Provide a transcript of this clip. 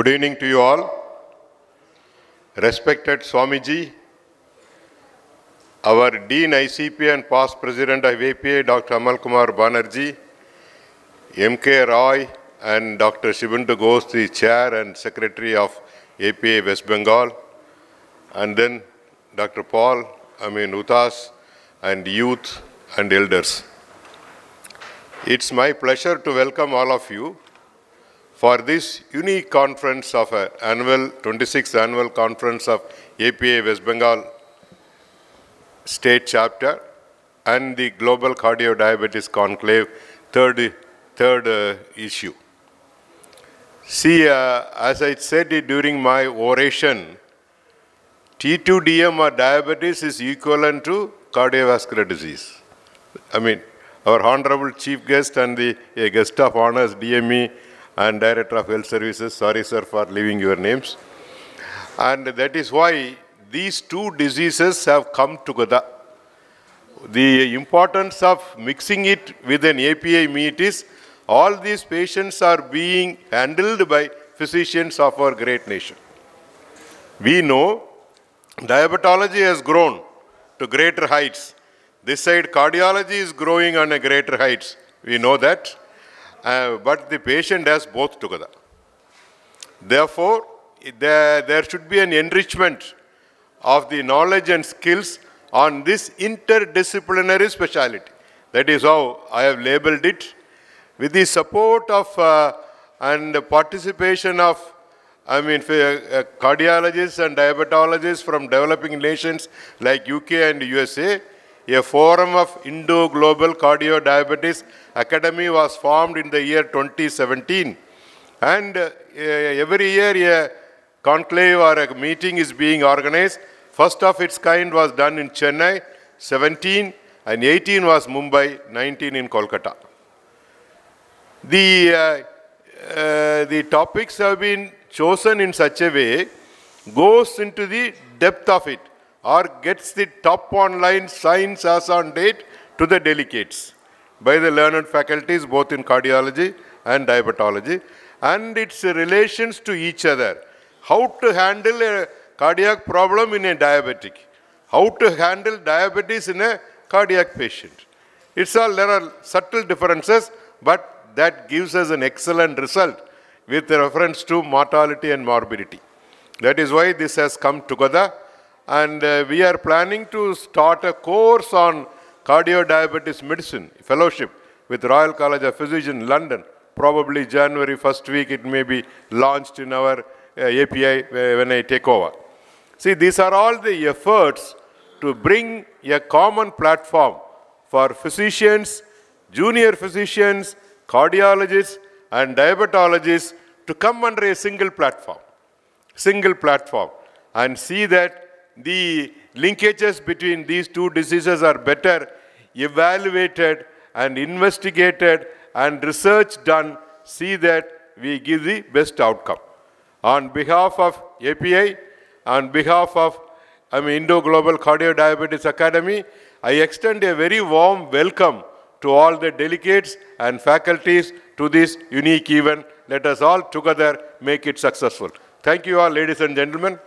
Good evening to you all. Respected Swamiji, our Dean ICP and past President of APA, Dr. Amal Kumar Banerjee, M.K. Roy and Dr. Shibundu Ghosh, the Chair and Secretary of APA West Bengal, and then Dr. Paul, I mean and youth and elders. It's my pleasure to welcome all of you for this unique conference of uh, annual 26th annual conference of APA West Bengal state chapter and the Global Cardio Diabetes Conclave third, third uh, issue. See, uh, as I said during my oration, T2DM or diabetes is equivalent to cardiovascular disease. I mean, our Honorable Chief Guest and the uh, guest of honors, DME, and Director of Health Services. Sorry, sir, for leaving your names. And that is why these two diseases have come together. The importance of mixing it with an API meet is all these patients are being handled by physicians of our great nation. We know diabetology has grown to greater heights. This side, cardiology is growing on a greater heights. We know that uh, but the patient has both together. Therefore, there, there should be an enrichment of the knowledge and skills on this interdisciplinary specialty. That is how I have labeled it. With the support of uh, and participation of, I mean, uh, cardiologists and diabetologists from developing nations like UK and USA, a forum of Indo-Global Cardio-Diabetes Academy was formed in the year 2017. And uh, every year a conclave or a meeting is being organized. First of its kind was done in Chennai, 17, and 18 was Mumbai, 19 in Kolkata. The, uh, uh, the topics have been chosen in such a way, goes into the depth of it or gets the top online science as on date to the delegates by the learned faculties both in cardiology and diabetology and its relations to each other. How to handle a cardiac problem in a diabetic. How to handle diabetes in a cardiac patient. It's all, there are subtle differences, but that gives us an excellent result with reference to mortality and morbidity. That is why this has come together and uh, we are planning to start a course on cardio-diabetes medicine fellowship with Royal College of Physicians, London. Probably January first week it may be launched in our uh, API uh, when I take over. See, these are all the efforts to bring a common platform for physicians, junior physicians, cardiologists, and diabetologists to come under a single platform, single platform, and see that the linkages between these two diseases are better evaluated and investigated and research done, see that we give the best outcome. On behalf of API, on behalf of I mean, Indo-Global Cardio Diabetes Academy, I extend a very warm welcome to all the delegates and faculties to this unique event. Let us all together make it successful. Thank you all, ladies and gentlemen.